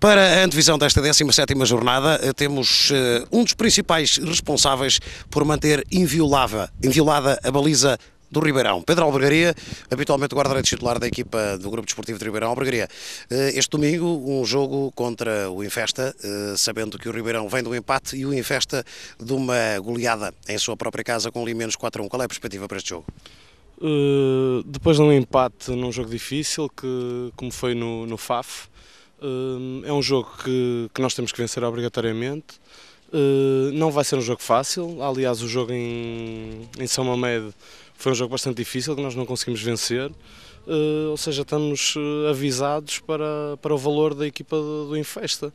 Para a antevisão desta 17ª jornada, eh, temos uh, um dos principais responsáveis por manter inviolada a baliza do Ribeirão. Pedro Albergaria, habitualmente guarda-redes titular da equipa do Grupo Desportivo de Ribeirão Albergaria. Eh, este domingo, um jogo contra o Infesta, sabendo que o Ribeirão vem do empate e o Infesta de uma goleada em sua própria casa com ali menos 4 1. Qual é a perspectiva para este jogo? Uh, depois de um empate num jogo difícil, que, como foi no, no FAF, Hum, é um jogo que, que nós temos que vencer obrigatoriamente. Hum, não vai ser um jogo fácil. Aliás, o jogo em, em São Mamed foi um jogo bastante difícil que nós não conseguimos vencer. Hum, ou seja, estamos avisados para, para o valor da equipa do Infesta.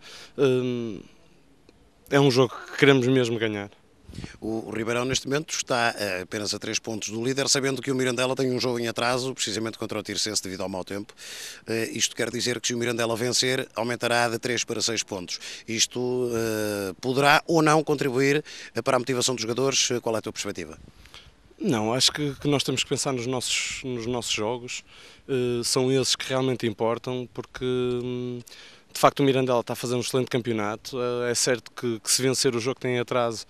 é um jogo que queremos mesmo ganhar. O Ribeirão, neste momento, está eh, apenas a três pontos do líder, sabendo que o Mirandela tem um jogo em atraso, precisamente contra o Tircense, devido ao mau tempo. Eh, isto quer dizer que, se o Mirandela vencer, aumentará de três para seis pontos. Isto eh, poderá ou não contribuir para a motivação dos jogadores? Qual é a tua perspectiva? Não, acho que, que, nós temos que pensar nos nossos, nos nossos jogos, uh, são esses que realmente importam, porque hum, de facto o Mirandela está a fazer um excelente campeonato, uh, é certo que, que, se vencer o jogo que tem atraso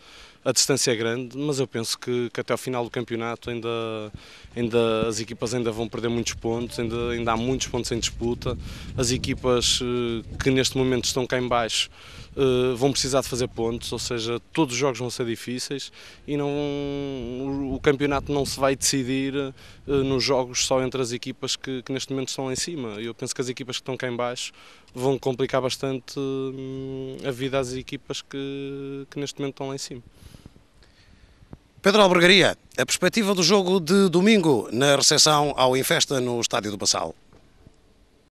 a distância é grande, mas eu penso que, que até ao final do campeonato ainda, ainda as equipas ainda vão perder muitos pontos, ainda, ainda há muitos pontos em disputa. As equipas eh, que neste momento estão cá em baixo eh, vão precisar de fazer pontos, ou seja, todos os jogos vão ser difíceis e não, o campeonato não se vai decidir eh, nos jogos só entre as equipas que, que neste momento estão lá em cima. Eu penso que as equipas que estão cá em baixo vão complicar bastante hum, a vida às equipas que, que neste momento estão lá em cima. Pedro Albergaria, a perspectiva do jogo de domingo na recepção ao Infesta no Estádio do Passal.